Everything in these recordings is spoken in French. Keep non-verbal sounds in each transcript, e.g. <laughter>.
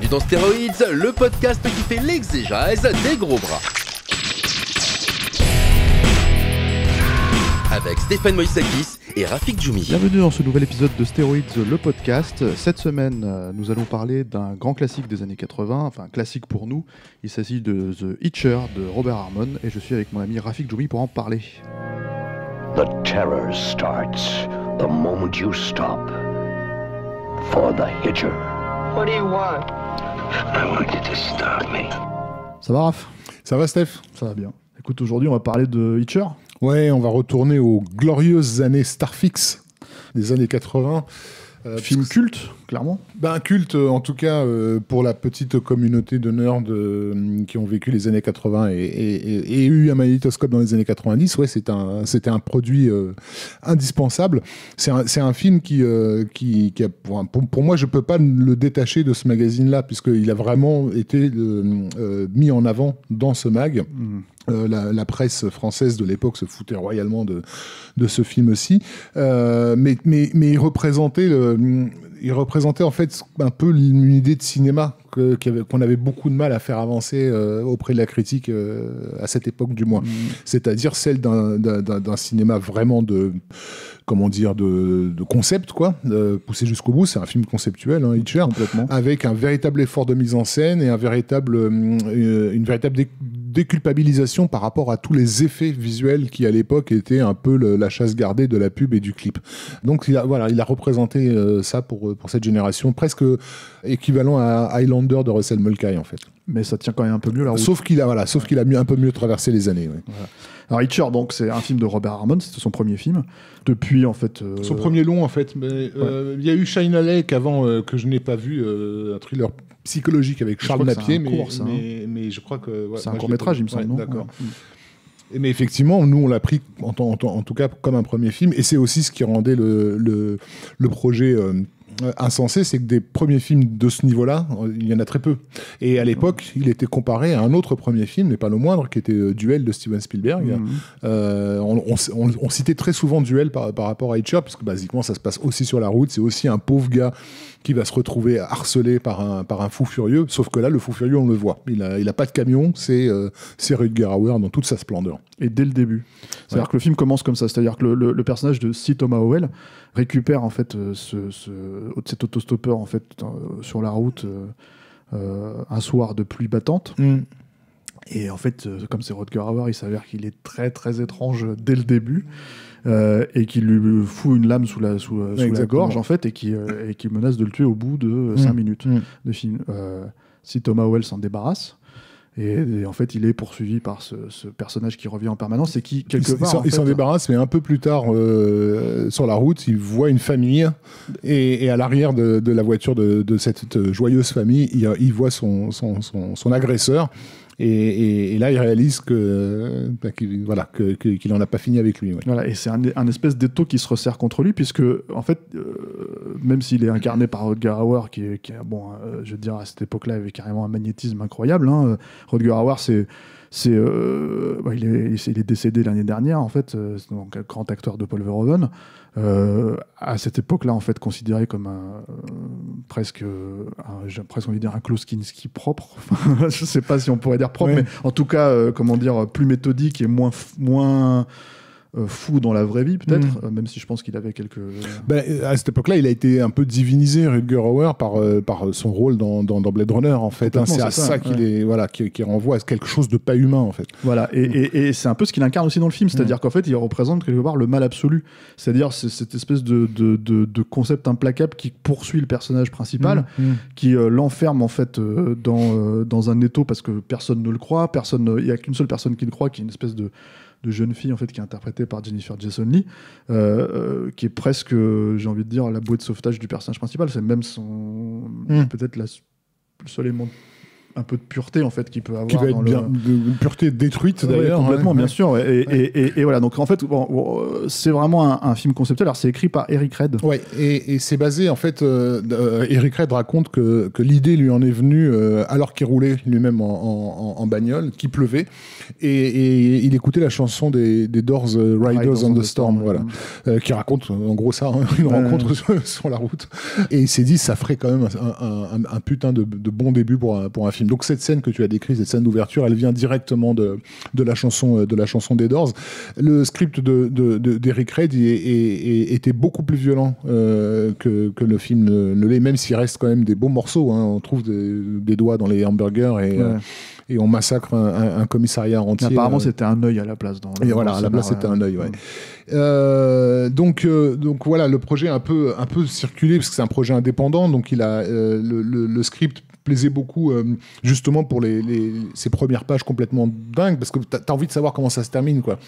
bienvenue dans Steroids, le podcast qui fait l'exégèse des gros bras. Avec Stéphane Moïsakis et Rafik Djoumi. Bienvenue dans ce nouvel épisode de Steroids, le podcast. Cette semaine, euh, nous allons parler d'un grand classique des années 80, enfin classique pour nous. Il s'agit de The Hitcher de Robert Harmon et je suis avec mon ami Rafik Djoumi pour en parler. The terror starts the moment you stop for the Hitcher. What do you want? Ça va, Raph Ça va, Steph Ça va bien. Écoute, aujourd'hui, on va parler de Hitcher. Ouais, on va retourner aux glorieuses années Starfix des années 80. Euh, film culte clairement. Ben, un culte, euh, en tout cas, euh, pour la petite communauté de nerds euh, qui ont vécu les années 80 et, eu un magnétoscope dans les années 90, ouais, c'était un, un produit indispensable. C'est un, un, film qui, qui, qui pour, moi, je ne peux pas le détacher de ce magazine-là, puisqu'il a vraiment été mis en avant dans ce mag. Mmh. la, presse française de l'époque se foutait royalement de, de ce film aussi, mais, mais, mais il représentait le, il représentait en fait un peu une idée de cinéma qu'on avait beaucoup de mal à faire avancer euh, auprès de la critique euh, à cette époque du moins. Mm. C'est-à-dire celle d'un cinéma vraiment de comment dire, de, concept, quoi, euh, poussé jusqu'au bout. C'est un film conceptuel, hein, Hitcher, Complètement. avec un véritable effort de mise en scène et un véritable, une véritable déculpabilisation par rapport à tous les effets visuels qui, à l'époque, étaient un peu la chasse gardée de la pub et du clip. Donc, il voilà, il a représenté ça pour, pour cette génération, presque équivalent à Highland de Russell Mulcahy en fait. Mais ça tient quand même un peu mieux Sauf qu'il a, voilà, sauf qu'il a mieux, un peu mieux traversé les années. Alors, Richard, donc, c'est un film de Robert Harmon, c'était son premier film. Depuis, en fait. Euh, son premier long, en fait. Mais, euh, il y a eu Shine Lake avant euh, que je n'ai pas vu, un thriller psychologique avec Charles Napier, hein. mais, mais, je crois que. c'est un court métrage, il me semble. D'accord. Mais effectivement, nous, on l'a pris, en, tout cas, comme un premier film. Et c'est aussi ce qui rendait le, projet euh, insensé, c'est que des premiers films de ce niveau-là, euh, il y en a très peu. Et à l'époque, il était comparé à un autre premier film, mais pas le moindre, qui était euh, Duel de Steven Spielberg. Mhm. on, citait très souvent Duel par, rapport à Hitcher, parce que basiquement, ça se passe aussi sur la route. C'est aussi un pauvre gars qui va se retrouver harcelé par un, par un fou furieux, sauf que là, le fou furieux, on le voit. Il n'a pas de camion, c'est euh, Rutger dans toute sa splendeur. Et dès le début. C'est-à-dire que le film commence comme ça, c'est-à-dire que le, personnage de si Thomas Howell, récupère en fait euh, ce, ce, cet autostoppeur en fait euh, sur la route euh, un soir de pluie battante. Mm. Et en fait, comme c'est Rodger Hauer, il s'avère qu'il est très très étrange dès le début et qu'il lui fout une lame sous la, la gorge en fait et qui, menace de le tuer au bout de 5 mm. minutes mm. de film. si Thomas Howell s'en débarrasse, et, en fait, il est poursuivi par ce, personnage qui revient en permanence et qui, quelque part. Il s'en débarrasse, mais un peu plus tard, euh, sur la route, il voit une famille. Et, à l'arrière de, la voiture de, cette euh, joyeuse famille, il, voit son agresseur. Et, là, il réalise que bah, qu'il voilà, en a pas fini avec lui. Voilà, et c'est un, espèce d'étau qui se resserre contre lui, puisque, en fait, euh, même s'il est incarné par Rodger Hauer, qui, est, bon, euh, je veux dire, à cette époque-là, avait carrément un magnétisme incroyable, hein, euh, Rodger Hauer, c'est c'est, euh, bah, il, est, décédé l'année dernière, en fait, euh, donc un grand acteur de Paul Verhoeven. Euh, à cette époque-là, en fait, considéré comme un, euh, presque, euh, un, presque, envie de dire, un propre. <laughs> je ne sais pas si on pourrait dire propre, mais en tout cas, comment dire, plus méthodique et moins, moins euh, fou dans la vraie vie, peut-être, mm. euh, même si je pense qu'il avait quelques. Euh, ben, à cette époque-là, il a été un peu divinisé, Rutger Hauer, par, par son rôle dans, dans, Blade Runner, en fait. Hein. c'est à ça, qu'il est, voilà, qui, qui renvoie à quelque chose de pas humain, en fait. Voilà, et, et, c'est un peu ce qu'il incarne aussi dans le film, c'est-à-dire mm. qu'en fait, il représente quelque part le mal absolu. C'est-à-dire cette espèce de, de, de, concept implacable qui poursuit le personnage principal, mm, qui l'enferme, en fait, dans, dans un étau parce que personne ne le croit, personne, il n'y a qu'une seule personne qui le croit, qui est une espèce de de jeune fille en fait qui est interprétée par Jennifer Jason Lee, euh, euh, qui est presque, euh, j'ai envie de dire, la bouée de sauvetage du personnage principal. C'est même son hmm. peut-être la seul un peu de pureté en fait qui peut avoir de, une pureté détruite d'ailleurs hein, complètement bien sûr et, voilà donc en fait c'est vraiment un, film conceptuel alors c'est écrit par Eric Red ouais et, c'est basé en fait euh, euh, Eric Red raconte que, que l'idée lui en est venue euh, alors qu'il roulait lui-même en, bagnole qu'il pleuvait et, il écoutait la chanson des, Doors Riders, on, the, Storm, voilà qui raconte en gros ça hein, une rencontre sur, la route et il s'est dit ça ferait quand même un, putain de, bon début pour pour un film donc cette scène que tu as décrite, cette scène d'ouverture, elle vient directement de, de, la, chanson, euh, de la chanson des Doors. Le script d'Eric de, Red était beaucoup plus violent euh, que, que, le film ne, l'est, même s'il reste quand même des beaux morceaux. Hein. On trouve des, doigts dans les hamburgers et... Euh, et on massacre un, commissariat entier. Apparemment, c'était un œil à la place. Dans et voilà, à la place, c'était un œil. donc, donc voilà, le projet a un peu, un peu circulé parce que c'est un projet indépendant. Donc, il a le, le, script plaisait beaucoup, euh, justement, pour les, ces premières pages complètement dingues, parce que tu as envie de savoir comment ça se termine, quoi.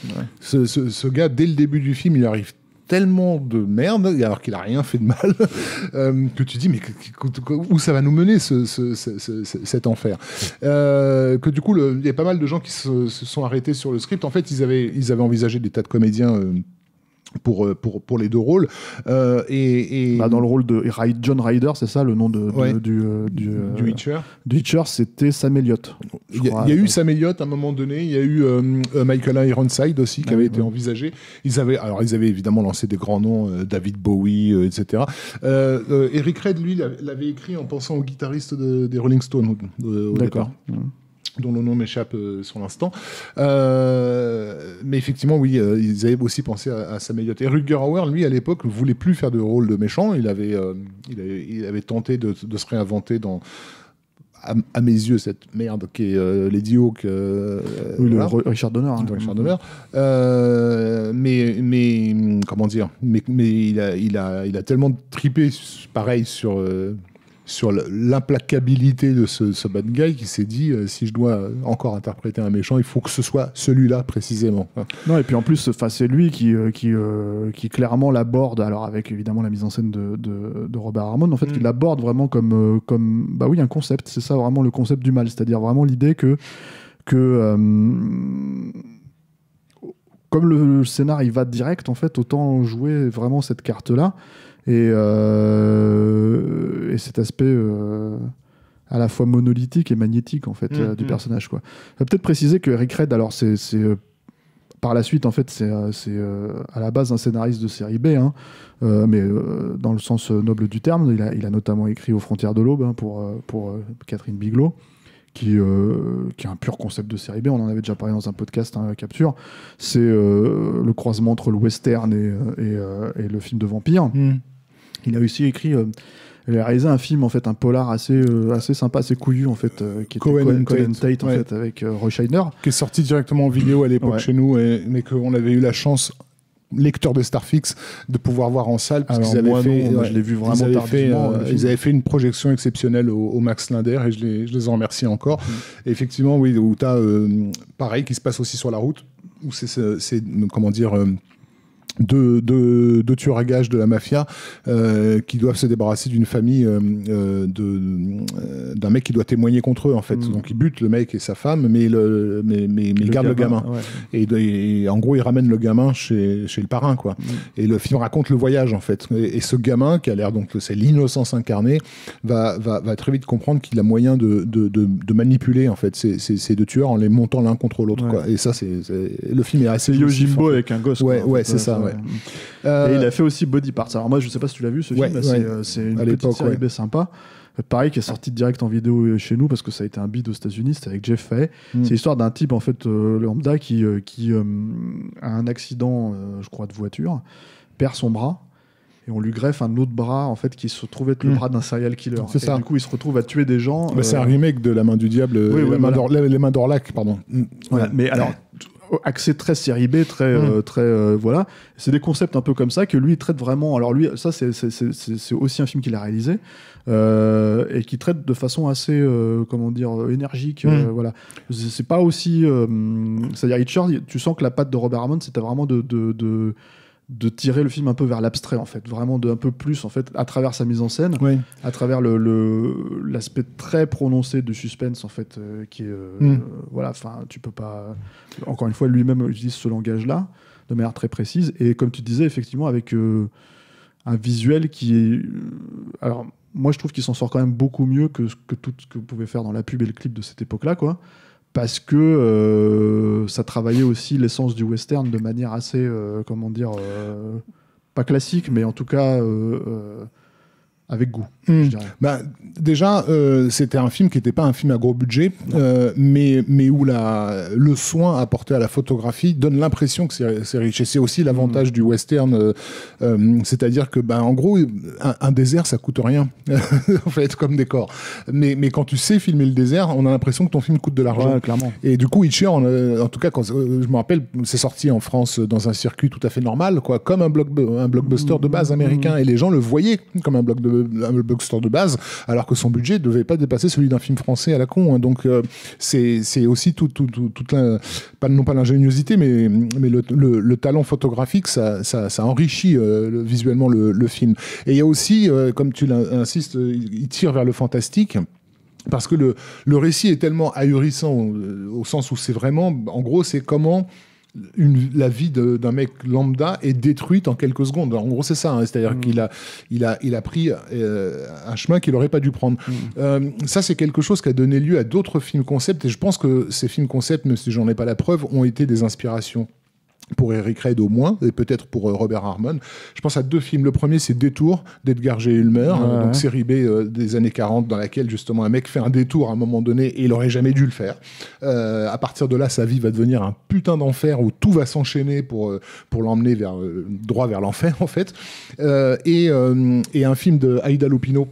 Ce, gars, dès le début du film, il arrive tellement de merde, alors qu'il a rien fait de mal, <laughs> euh, que tu dis mais où ça va nous mener ce, cet enfer euh, Que du coup, il y a pas mal de gens qui se, sont arrêtés sur le script. En fait, ils avaient, ils avaient envisagé des tas de comédiens pour, euh, pour, pour les deux rôles. Euh, et, bah, dans le rôle de John Ryder, c'est ça le nom de, euh, du, du, Witcher Du Witcher, c'était Sam Elliott. Il y, a, eu Sam Elliott à un moment donné, il y a eu Michael Ironside aussi qui ah avait été envisagé. Ils avaient, alors, ils avaient évidemment lancé des grands noms, David Bowie, etc. Eric Red, lui, l'avait écrit en pensant au guitariste des Rolling Stones. D'accord. Mmh dont le nom m'échappe euh, sur l'instant. Euh, mais effectivement, oui, euh, ils avaient aussi pensé à, sa Sam Et Rutger Hauer, lui, à l'époque, ne voulait plus faire de rôle de méchant. Il avait, il avait, tenté de, se réinventer dans, à, mes yeux cette merde qui est Lady Hawk hein. le Richard Donner, Richard Donner. mais mais comment dire mais, il, a, il, a, il a tellement tripé pareil sur sur l'implacabilité de ce, bad guy qui s'est dit euh, si je dois encore interpréter un méchant, il faut que ce soit celui-là précisément. Non, et puis en plus, c'est lui qui, euh, qui, euh, qui clairement l'aborde, alors avec évidemment la mise en scène de, Robert Harmon, en fait, qui mm. l'aborde vraiment comme, comme bah oui, un concept, c'est ça vraiment le concept du mal, c'est-à-dire vraiment l'idée que. que comme le, scénario scénar va direct, en fait, autant jouer vraiment cette carte-là. Et, euh, cet aspect euh, à la fois monolithique et magnétique en fait mm, euh, du personnage. Mm. personnage quoi. Peut-être préciser que Eric Red alors c'est par la suite en fait c'est à la base un scénariste de série B hein, mais dans le sens noble du terme il a, notamment écrit aux frontières de l'aube hein, pour, pour Catherine Bigelow qui, euh, qui est un pur concept de série B. On en avait déjà parlé dans un podcast, hein, Capture. C'est euh, le croisement entre le western et, euh, et, le film de vampire. Hmm. Il a aussi écrit. il a réalisé un film en fait un polar assez assez sympa assez couillu en fait qui est était Cohen, Tate, avec Roy qui est sorti directement en vidéo à l'époque chez nous et, mais qu'on avait eu la chance lecteur de Starfix de pouvoir voir en salle parce qu'ils avaient moi, je l'ai vu vraiment euh, euh, ils avaient, fait, fait une projection exceptionnelle au, Max Linder et je les, en remercie encore. Mm. effectivement, oui, où tu euh, pareil qui se passe aussi sur la route où c'est comment dire de, de, de, tueurs à gages de la mafia euh, qui doivent se débarrasser d'une famille euh, euh, euh d'un mec qui doit témoigner contre eux en fait mm. donc ils butent le mec et sa femme mais le mais, mais, mais ils gardent le gamin et, en gros ils ramènent le gamin chez, chez le parrain quoi mm. et le film raconte le voyage en fait et, ce gamin qui a l'air donc c'est l'innocence incarnée va, va, va, très vite comprendre qu'il a moyen de, de, de, manipuler en fait ces, ces, ces, deux tueurs en les montant l'un contre l'autre quoi et ça c'est le film est assez Yojimbo avec un gosse ouais ouais c'est ça et euh, il a fait aussi Body Parts. Alors moi, je sais pas si tu l'as vu ce film, c'est, euh, c'est une petite série B sympa. Euh, pareil, qui est sorti direct en vidéo chez nous parce que ça a été un bid aux États-Unis, c'était avec Jeff Fay. Mm. C'est l'histoire d'un type en fait lambda qui, qui a un accident, je crois, de voiture, perd son bras et on lui greffe un autre bras en fait qui se trouve être le mm. bras d'un serial killer. C'est Du coup, il se retrouve à tuer des gens. c'est un remake de La Main du Diable, Les Mains d'Orlac, pardon. Mm. Mais alors, axé très série B, très, mm. euh, très euh, voilà. C'est des concepts un peu comme ça que lui traite vraiment. Alors lui, ça c'est aussi un film qu'il a réalisé euh, et qui traite de façon assez comment dire énergique. Mm. voilà, c'est pas aussi. C'est-à-dire Richard, tu sens que la patte de Robert Hammond c'était vraiment de de tirer le film un peu vers l'abstrait en fait, vraiment de un peu plus en fait à travers sa mise en scène, à travers le l'aspect très prononcé de suspense en fait euh, qui est euh, mm. voilà, enfin tu peux pas encore une fois lui-même utilise ce langage là de manière très précise et comme tu disais effectivement avec euh, un visuel qui est alors moi je trouve qu'il s'en sort quand même beaucoup mieux que que tout ce que vous pouvez faire dans la pub et le clip de cette époque là quoi parce que euh, ça travaillait aussi l'essence du western de manière assez, euh, comment dire, euh, pas classique, mais en tout cas avec goût. Hmm. Bah, déjà, euh, c'était un film qui n'était pas un film à gros budget, euh, mais, mais où la, le soin apporté à la photographie donne l'impression que c'est riche. Et c'est aussi l'avantage hmm. du western, euh, c'est-à-dire que, bah, en gros, un, désert, ça coûte rien, <laughs> en fait, comme décor. Mais, mais quand tu sais filmer le désert, on a l'impression que ton film coûte de l'argent. clairement. Et du coup, Hitcher, en, tout cas, quand, je me rappelle, c'est sorti en France dans un circuit tout à fait normal, quoi, comme un, un blockbuster de hmm. base américain. Et les gens le voyaient comme un blockbuster un bookstore de base, alors que son budget devait pas dépasser celui d'un film français à la con. Hein. Donc euh, c'est aussi tout, tout, tout, toute pas, non pas l'ingéniosité, mais, mais le, talent photographique, ça, ça, ça enrichit euh, visuellement le, film. Et il y a aussi, euh, comme tu l'insistes, il tire vers le fantastique parce que le, le récit est tellement ahurissant au sens où c'est vraiment, en gros, c'est comment la vie d'un mec lambda est détruite en quelques secondes. en gros, c'est ça. Hein. C'est-à-dire mm. qu'il a, il il a pris euh, un chemin qu'il n'aurait pas dû prendre. Mm. Euh, ça, c'est quelque chose qui a donné lieu à d'autres films concepts. Et je pense que ces films concepts, même si j'en ai pas la preuve, ont été des inspirations pour Eric Red au moins, et peut-être pour euh, Robert Harmon. Je pense à deux films. Le premier, c'est Détour d'Edgar G. Ulmer, euh, donc série B euh, des années 40, dans laquelle justement un mec fait un détour à un moment donné et il aurait jamais dû le faire. à partir de là, sa vie va devenir un putain d'enfer où tout va s'enchaîner pour, pour l'emmener vers, droit vers l'enfer, <laughs> en fait. Et, un film de Aida Lupino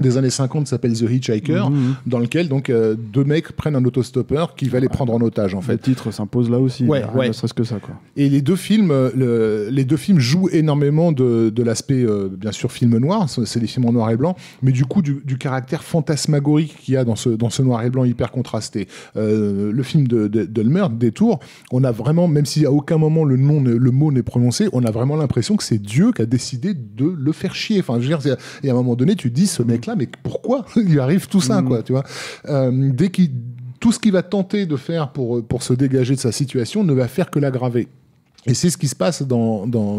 des années 50 s'appelle The Hitchhiker, mhm. dans lequel donc euh, deux mecs prennent un autostoppeur qui va les prendre en otage en fait. Le titre s'impose là aussi, ouais, ne serait-ce que ça quoi. Et les deux films, euh, les deux films jouent énormément de, de l'aspect euh, bien sûr film noir, c'est des films en noir et blanc, mais du coup du, caractère fantasmagorique qu'il y a dans ce dans ce noir et blanc hyper contrasté. le film de, de, Détour, on a vraiment, même si à aucun moment le nom le mot n'est prononcé, on a vraiment l'impression que c'est Dieu qui a décidé de le faire chier. Enfin, je veux un moment donné, tu dis ce mm. mec mais pourquoi <laughs> il arrive tout ça, quoi, mm. tu vois euh, Dès qu'il tout ce qu'il va tenter de faire pour, pour se dégager de sa situation ne va faire que l'aggraver. Et c'est ce qui se passe dans, dans,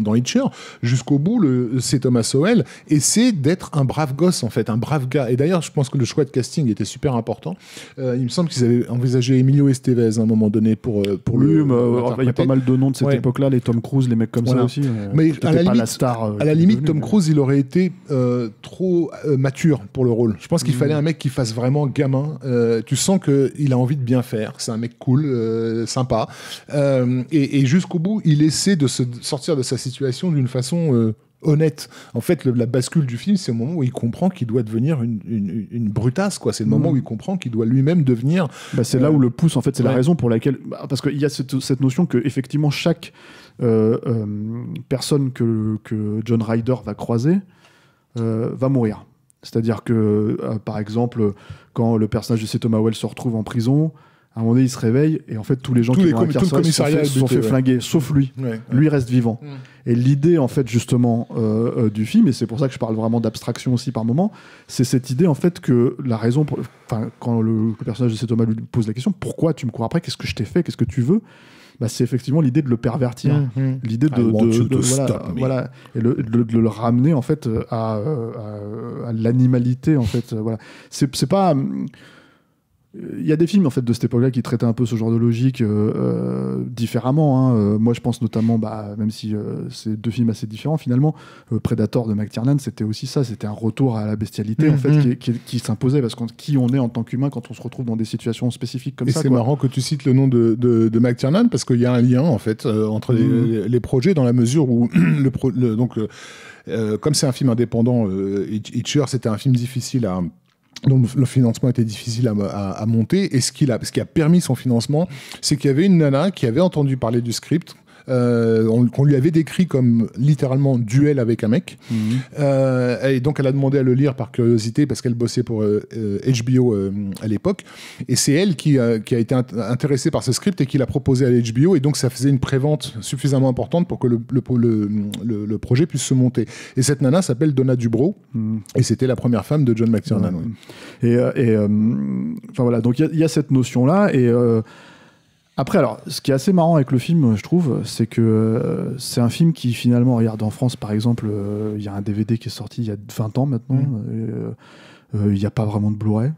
Jusqu'au bout, c'est Thomas Sowell c'est d'être un brave gosse, en fait, un brave gars. Et d'ailleurs, je pense que le choix de casting était super important. Euh, il me semble qu'ils avaient envisagé Emilio Estevez à un moment donné pour, euh, pour oui, euh, il y a pas mal de noms de cette époque-là, les Tom Cruise, les mecs comme ça aussi. Mais à la, limite, star, à la limite, Tom Cruise, il aurait été trop mature pour le rôle. Je pense qu'il mm. fallait un mec qui fasse vraiment gamin. tu sens qu'il a envie de bien faire. C'est un mec cool, sympa. et, et jusqu'au bout, il essaie de se sortir de sa situation d'une façon euh, honnête. En fait, la bascule du film, c'est au moment où il comprend qu'il doit devenir une, une, brutasse, C'est le moment mm. où il comprend qu'il doit lui-même devenir. Bah, c'est là euh, où le pousse, en fait, c'est la raison pour laquelle. Bah, parce qu'il y a cette, notion qu'effectivement, chaque euh, personne que, John Ryder va croiser va mourir. C'est-à-dire que, par exemple, quand le personnage de C. Thomas Wells se retrouve en prison, à un moment donné, il se réveille et en fait, tous les gens qui les dans la se sont fait, flinguer, sauf lui. Lui reste vivant. Mm. Et l'idée, en fait, justement, euh, euh, du film, et c'est pour ça que je parle vraiment d'abstraction aussi par moment, c'est cette idée, en fait, que la raison. Enfin, quand le, personnage de cet Thomas lui pose la question pourquoi tu me cours après Qu'est-ce que je t'ai fait Qu'est-ce que tu veux bah, c'est effectivement l'idée de le pervertir, mm, mm. l'idée de, de, voilà, et le, de, le ramener en fait euh, à, l'animalité en fait. Voilà, c'est pas hum, il y a des films en fait de cette époque-là qui traitaient un peu ce genre de logique euh, euh, différemment. Hein. Euh, moi, je pense notamment, bah, même si c'est deux films assez différents finalement, Predator de McTiernan, c'était aussi ça, c'était un retour à la bestialité en fait mhm. qui, s'imposait parce qu'on qui on est en tant qu'humain quand on se retrouve dans des situations spécifiques comme ça. Et c'est marrant que tu cites le nom de, de, de McTiernan parce qu'il y a un lien en fait entre mhm. les, projets dans la mesure où <clears throat> le, donc comme c'est un film indépendant, Itcher, c'était un film difficile à donc le financement était difficile à, monter. Et ce, ce qui a permis son financement, c'est qu'il y avait une nana qui avait entendu parler du script, euh, qu'on lui avait décrit comme littéralement duel avec un mec. Mhm. Euh, et donc elle a demandé à le lire par curiosité parce qu'elle bossait pour HBO euh, à l'époque. Et c'est elle qui, a été intéressée par ce script et qui l'a proposé à HBO. Et donc ça faisait une prévente suffisamment importante pour que le, projet puisse se monter. Et cette nana s'appelle Donna Dubrow mhm. et c'était la première femme de John McTiernan. Et, enfin voilà, donc il y, y, a cette notion là et après, alors, ce qui est assez marrant avec le film, je trouve, c'est que euh, c'est un film qui finalement, regarde en France par exemple, euh, il y a un DVD qui est sorti il y a 20 ans maintenant, euh, il n'y a pas vraiment de Blu-ray.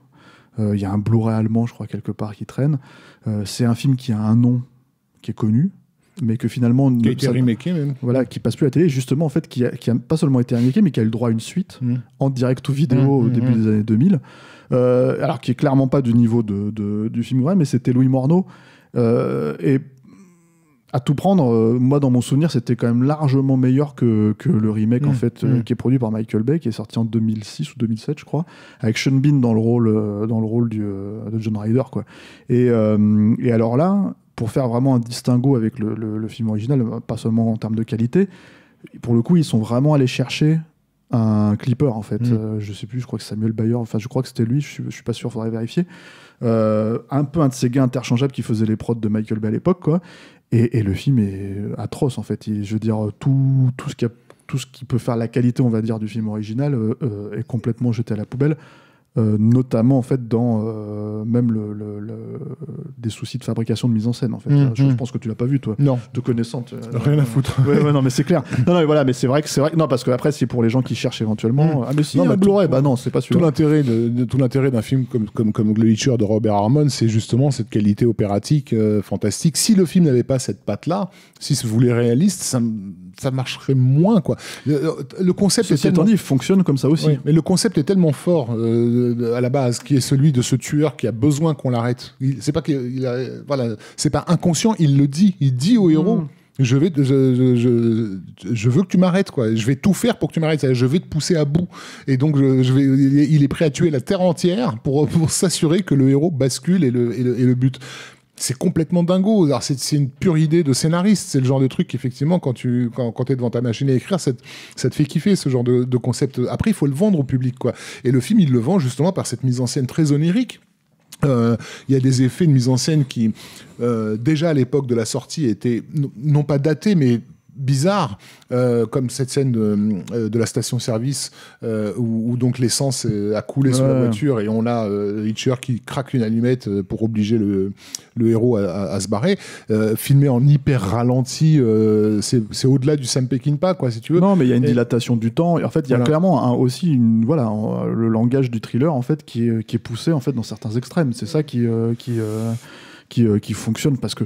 Il y a un Blu-ray allemand, je crois, quelque part qui traîne. c'est un film qui a un nom qui est connu, mais que finalement qui a été remaké même voilà qui passe plus à la télé justement en fait qui a, pas seulement été remaké mais qui a eu le droit à une suite mm. en direct ou vidéo mm, au mm, début des années 2000 alors qui est clairement pas du niveau de, du film vrai mais c'était Louis Morneau euh, et à tout prendre, euh, moi dans mon souvenir, c'était quand même largement meilleur que, que le remake en mm. fait, euh, mm. qui est produit par Michael Bay, qui est sorti en 2006 ou 2007, je crois, avec Sean Bean dans le rôle, dans le rôle de John Ryder. Quoi. Et, et, alors là, pour faire vraiment un distinguo avec le, film original, pas seulement en termes de qualité, pour le coup, ils sont vraiment allés chercher un clipper en fait. Mm. je sais plus, je crois que Samuel Bayer, enfin je crois que c'était lui, je je suis pas sûr, faudrait vérifier. Euh, un peu un de ces gars interchangeables qui faisait les prods de Michael Bay à l'époque, Et, le film est atroce, en fait. je veux dire, tout, tout, ce qui peut faire la qualité, on va dire, du film original euh, euh, est complètement jeté à la poubelle. Euh, notamment en fait dans euh, même le, des soucis de fabrication de mise en scène en fait. Mm, je, mm. pense que tu l'as pas vu toi. Non. De connaissante. Euh, Rien à foutre. ouais, non mais c'est clair. <laughs> Non, non mais voilà mais c'est vrai que c'est vrai. Non parce que après c'est pour les gens qui cherchent éventuellement. Mm. Ah mais si. Non, mais bah non c'est pas sûr. Tout l'intérêt de, tout l'intérêt d'un film comme comme comme de Robert Harmon c'est justement cette qualité opératique fantastique. Si le film n'avait pas cette patte là, si vous voulez réaliste, ça ça marcherait moins quoi. Euh, euh, le, concept est tellement fonctionne comme ça aussi. mais le concept est tellement fort euh, à la base, qui est celui de ce tueur qui a besoin qu'on l'arrête. C'est pas qu'il a, voilà, c'est pas inconscient, il le dit, il dit au héros. Hmm. Je, vais, je, je, je, veux que tu m'arrêtes, quoi. Je vais tout faire pour que tu m'arrêtes. Je vais te pousser à bout. Et donc, je, vais, il est prêt à tuer la terre entière pour, pour s'assurer que le héros bascule et et le, et le but c'est complètement dingo. Alors c'est, une pure idée de scénariste. C'est le genre de truc effectivement, quand tu quand, es devant ta machine à écrire, ça te, fait kiffer ce genre de, concept. Après, il faut le vendre au public, quoi. Et le film, il le vend justement par cette mise en scène très onirique. Euh, il y a des effets de mise en scène qui, euh, déjà à l'époque de la sortie, étaient non pas datés, mais bizarre, euh, comme cette scène de, euh, la station-service euh, où, donc l'essence a coulé sur la voiture et on a euh, qui craque une allumette pour obliger le, héros à, se barrer. filmé en hyper ralenti, c'est au-delà du Sam Peckinpah, quoi, si tu veux. Non, mais il y a une dilatation du temps. Et en fait, il y a clairement aussi une, voilà, le langage du thriller en fait qui est, poussé en fait dans certains extrêmes. C'est ça qui, qui, qui fonctionne parce que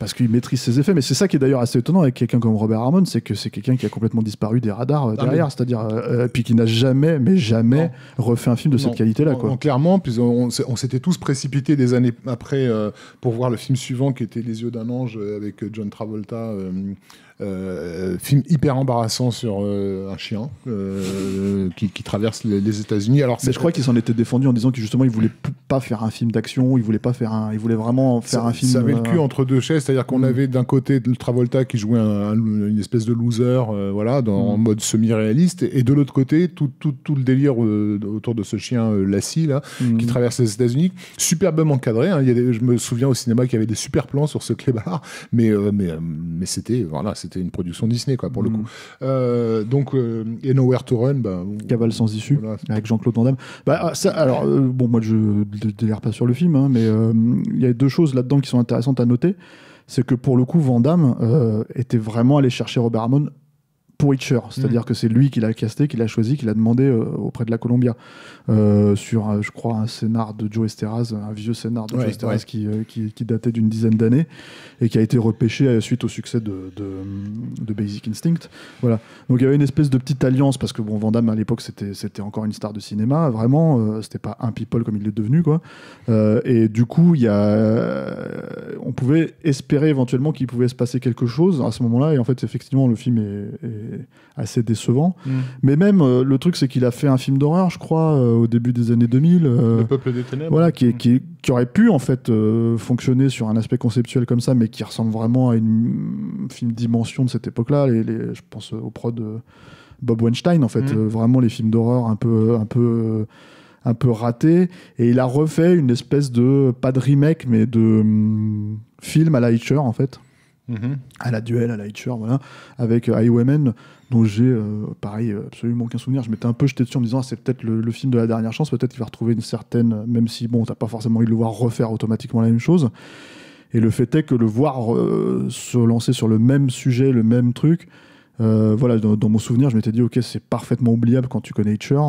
parce qu'il maîtrise ses effets, mais c'est ça qui est d'ailleurs assez étonnant avec quelqu'un comme Robert Harmon, c'est que c'est quelqu'un qui a complètement disparu des radars euh, ah, derrière, c'est-à-dire euh, euh, puis qui n'a jamais, mais jamais refait un film de cette qualité-là. clairement, puis on, s'était tous précipités des années après pour voir le film suivant qui était Les yeux d'un ange avec John Travolta. Euh, film hyper embarrassant sur euh, un chien euh, qui, traverse les, États-Unis. Alors, mais je crois qu'il s'en était défendu en disant que justement il voulait pas faire un film d'action, il voulait pas faire un, vraiment faire un film. Ça avait le cul entre deux chaises, c'est-à-dire qu'on mm. avait d'un côté Travolta qui jouait une espèce de loser, voilà, dans, mm. en mode semi-réaliste, et de l'autre côté tout, le délire autour de ce chien Lassie là, mm. qui traverse les États-Unis, superbement encadré. Hein. Il y je me souviens au cinéma qu'il y avait des super plans sur ce clébard, mais mais c'était voilà, c'était c'était une production Disney, quoi, pour le mm. coup. Euh, donc, euh, et Nowhere to Run, bah, Cavale sans issue, avec Jean-Claude Van Damme. Bah, ah, alors, euh, bon, moi, je ne délire pas sur le film, hein, mais il y a deux choses là-dedans qui sont intéressantes à noter. C'est que pour le coup, Van Damme était vraiment allé chercher Robert Hammond pour c'est-à-dire mm. que c'est lui qui l'a casté, qui l'a choisi, qui l'a demandé euh, auprès de la Columbia euh, sur, euh, je crois, un scénar de Joe Esteraz, un vieux scénar de Joe Esteraz qui, datait d'une dizaine d'années et qui a été repêché suite au succès de, de, Basic Instinct. Voilà. Donc il y avait une espèce de petite alliance parce que bon, Van à l'époque c'était encore une star de cinéma, vraiment, c'était pas un people comme il l'est devenu quoi. et du coup, il y a, on pouvait espérer éventuellement qu'il pouvait se passer quelque chose à ce moment-là et en fait effectivement le film est assez décevant. Mm. Mais même, euh, le truc, c'est qu'il a fait un film d'horreur, je crois, euh, au début des années 2000. Euh, le peuple des Voilà, mm. qui, aurait pu, en fait, fonctionner sur un aspect conceptuel comme ça, mais qui ressemble vraiment à une mm, film dimension de cette époque-là. Les, je pense au prod Bob Weinstein, en fait. vraiment, les films d'horreur un peu... Un peu un peu raté et il a refait une espèce de pas de remake mais de film à la Hitcher en fait Mhm. à la duel, à la Hitcher, avec euh, dont j'ai, euh, pareil, euh, absolument aucun souvenir. Je m'étais un peu jeté dessus en me disant, ah, c'est peut-être le, film de la dernière chance, peut-être qu'il va retrouver une certaine, même si, bon, t'as pas forcément envie de le voir refaire automatiquement la même chose. Et le fait est que le voir se lancer sur le même sujet, le même truc, voilà, dans, mon souvenir, je m'étais dit, ok, c'est parfaitement oubliable quand tu connais Hitcher,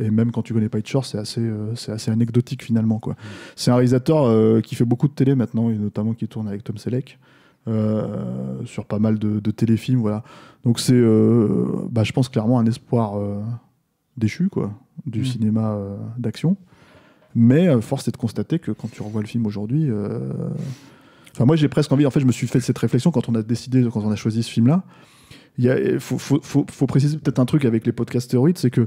et même quand tu connais pas Hitcher, c'est assez, assez anecdotique finalement. quoi. Mm. C'est un réalisateur qui fait beaucoup de télé maintenant, et notamment qui tourne avec Tom Selleck. Euh, sur pas mal de, téléfilms. Voilà. Donc c'est, euh, bah, je pense clairement un espoir euh, déchu quoi, du mm. cinéma d'action. Mais force est de constater que quand tu revois le film aujourd'hui, Enfin, moi, j'ai presque envie. En fait, je me suis fait cette réflexion quand on a décidé, quand on a choisi ce film-là. Il faut, préciser peut-être un truc avec les podcasts stéroïdes, c'est que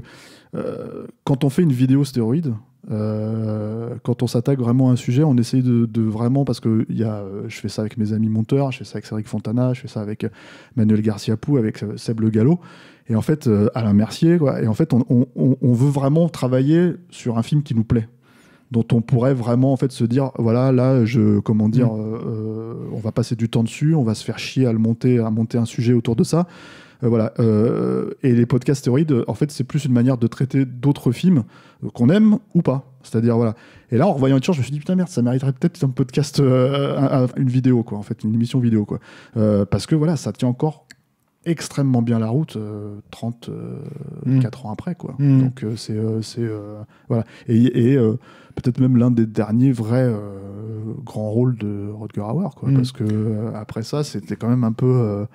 quand on fait une vidéo stéroïde, euh, quand on s'attaque vraiment à un sujet, on essaye de, vraiment, parce que y a, euh, je fais ça avec mes amis monteurs, je fais ça avec Cédric Fontana, je fais ça avec euh, Manuel Garcia Pou, avec Seb Le Gallo, et en fait Alain Mercier, quoi, et en fait on, veut vraiment travailler sur un film qui nous plaît dont on pourrait vraiment en fait se dire voilà là je comment dire mm. on va passer du temps dessus on va se faire chier à le monter à monter un sujet autour de ça euh, voilà. Euh, et les podcasts théoriques en fait, c'est plus une manière de traiter d'autres films euh, qu'on aime ou pas. C'est-à-dire, voilà. Et là, en revoyant Hitcher, je me suis dit, putain, merde, ça mériterait peut-être un podcast, une vidéo, quoi, en fait, une émission vidéo, quoi. parce que, voilà, ça tient encore extrêmement bien la route 34 mm. ans après, quoi. Mm. Donc, c'est. voilà. Et, peut-être même l'un des derniers vrais grands rôles de Rodger Hauer, mm. Parce que, après ça, c'était quand même un peu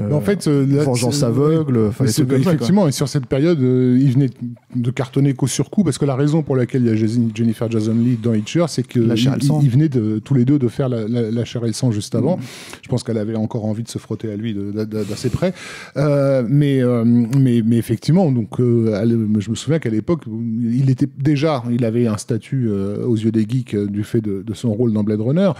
euh, en fait, euh, là, vengeance aveugle. effectivement, et sur cette période, euh, il venait de cartonner qu'au surcoup parce que la raison pour laquelle il y a Jennifer Jason Lee dans Hitcher, c'est que il, venait de, tous les deux de faire la, la, la chair et le sang juste mm. avant. Je pense qu'elle avait encore envie de se frotter à lui d'assez près. mais, mais, mais effectivement, donc, je me souviens qu'à l'époque, il était déjà, il avait un statut aux yeux des geeks du fait de, son rôle dans Blade Runner.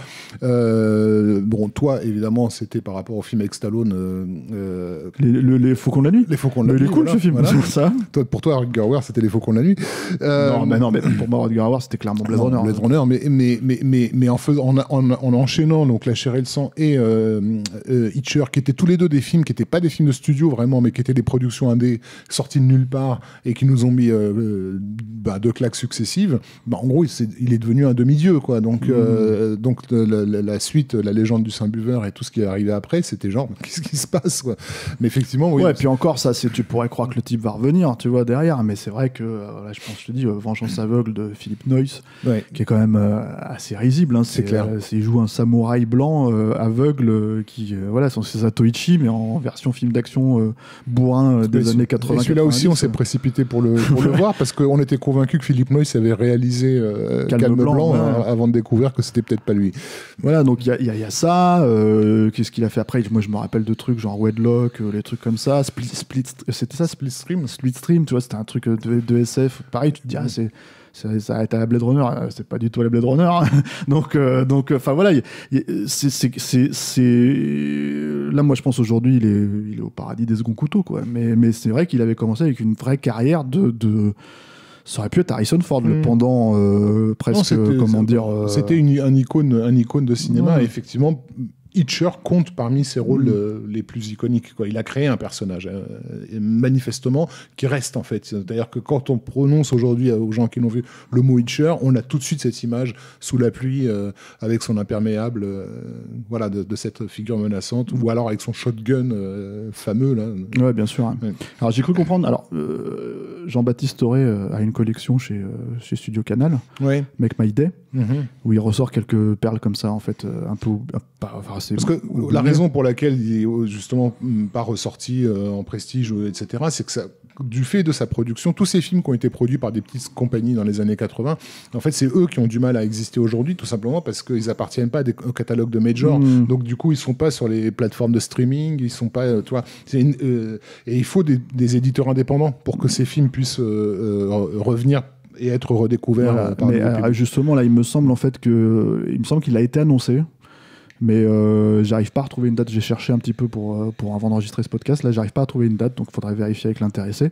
bon, toi, évidemment, c'était par rapport au film ex Stallone euh, les, les, Faucons de la Nuit. Les Faucons de la Il cool ce film. Ça. Toi, pour toi, Rutger Hauer, c'était les Faucons de la Nuit. Euh, non, mais mais pour moi, Rutger Hauer, c'était clairement Blade Runner. Hein. Runner, mais, mais, mais, en, en, enchaînant donc La Chair et le Sang et euh, euh, Hitcher, qui étaient tous les deux des films qui n'étaient pas des films de studio vraiment, mais qui étaient des productions indé sorties de nulle part et qui nous ont mis bah, deux claques successives. Bah, en gros, il, est, devenu un demi-dieu, quoi. Donc, mm. donc la, suite, la légende du Saint Buveur et tout ce qui est arrivé après, c'était genre <laughs> qu'est-ce qui se passe. Mais effectivement, oui. et puis encore, ça, tu pourrais croire que le type va revenir, tu vois, derrière. Mais c'est vrai que, euh, je pense, je te dis, euh, Vengeance aveugle de Philippe Noyce, qui est quand même euh, assez risible. Hein. c'est clair. il joue un samouraï blanc aveugle qui, voilà, c'est Satoichi, mais en version film d'action bourrin des années 80. Celui-là aussi, on s'est précipité pour le, <laughs> voir parce qu'on était convaincu que Philippe Noyce avait réalisé Calme, Blanc, avant de découvrir que c'était peut-être pas lui. Voilà, donc il y, y, a ça. Qu'est-ce qu'il a fait après Moi, je me rappelle de trucs genre Wedlock, euh, les trucs comme ça. Split, split, euh, c'était ça, Split Stream Split Stream, tu vois, c'était un truc euh, de, SF. Pareil, tu te dis, ah, c'est ça à la Blade Runner, hein. c'est pas du tout à la Blade Runner. Hein. <laughs> donc, donc, enfin voilà, c'est là, moi je pense aujourd'hui, il est, il est au paradis des seconds couteaux, quoi. Mais, mais c'est vrai qu'il avait commencé avec une vraie carrière de, de ça aurait pu être Harrison Ford, le hmm. pendant presque, comment dire. C'était un icône, un icône de cinéma, effectivement, Hitcher compte parmi ses rôles mm. euh, les plus iconiques. Quoi. Il a créé un personnage, euh, manifestement, qui reste en fait. C'est-à-dire que quand on prononce aujourd'hui euh, aux gens qui l'ont vu le mot Hitcher, on a tout de suite cette image sous la pluie avec son imperméable, voilà, de, cette figure menaçante, ou alors avec son shotgun fameux. Là. Ouais, bien sûr. Hein. Alors j'ai cru comprendre. Alors Jean-Baptiste Toré a une collection chez, chez Studio Canal, ouais. Make My Day, mm-hmm. où il ressort quelques perles comme ça, en fait, un peu. Parce que la raison pour laquelle il est euh, justement mm, pas ressorti euh, en prestige, etc., c'est que du fait de sa production, tous ces films qui ont été produits par des petites compagnies dans les années 80, en fait, c'est eux qui ont du mal à exister aujourd'hui, tout simplement parce qu'ils appartiennent pas au catalogue de major. Mm. Donc, du coup, ils ne sont pas sur les plateformes de streaming, ils sont pas, euh, et il faut des, éditeurs indépendants pour que ces films puissent revenir et être redécouverts. mais, justement, là, il me semble en fait que, il me semble qu'il a été annoncé mais euh, j'arrive pas à retrouver une date. J'ai cherché un petit peu pour, euh, pour avant d'enregistrer ce podcast. Là, j'arrive pas à trouver une date, donc il faudrait vérifier avec l'intéressé.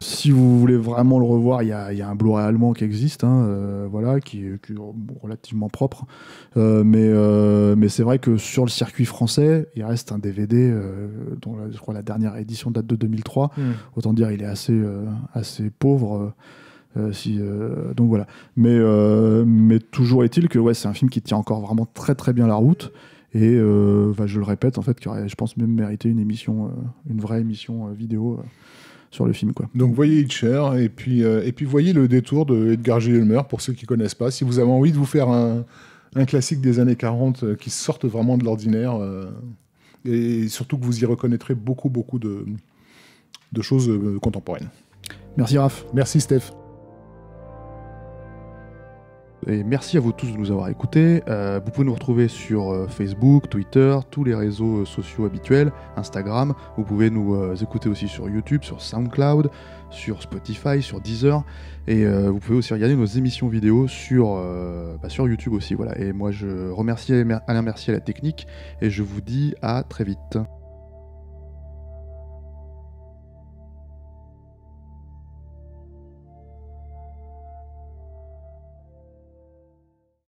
Si vous voulez vraiment le revoir, il y a, a, un Blu-ray allemand qui existe, hein, euh, voilà, qui, est relativement propre. mais c'est vrai que sur le circuit français, il reste un DVD dont je crois la dernière édition date de 2003. Hmm. Autant dire, il est assez, assez pauvre. Euh, euh, donc voilà. Euh, mais, toujours est-il que ouais, c'est un film qui tient encore vraiment très très bien la route et bah, je le répète en fait je pense même mériter une émission une vraie émission vidéo sur le film Donc voyez Hitcher et puis voyez le détour de Edgar J. Ulmer pour ceux qui connaissent pas si vous avez envie de vous faire un, classique des années 40 qui sorte vraiment de l'ordinaire et surtout que vous y reconnaîtrez beaucoup beaucoup de de choses contemporaines. Merci Raph. Merci Steph. Et merci à vous tous de nous avoir écoutés. Euh, vous pouvez nous retrouver sur euh, Facebook, Twitter, tous les réseaux euh, sociaux habituels, Instagram. Vous pouvez nous écouter aussi sur YouTube, sur SoundCloud, sur Spotify, sur Deezer. Et vous pouvez aussi regarder nos émissions vidéo sur, bah, YouTube aussi. Et moi, je remercie Alain Mercier à la technique et je vous dis à très vite.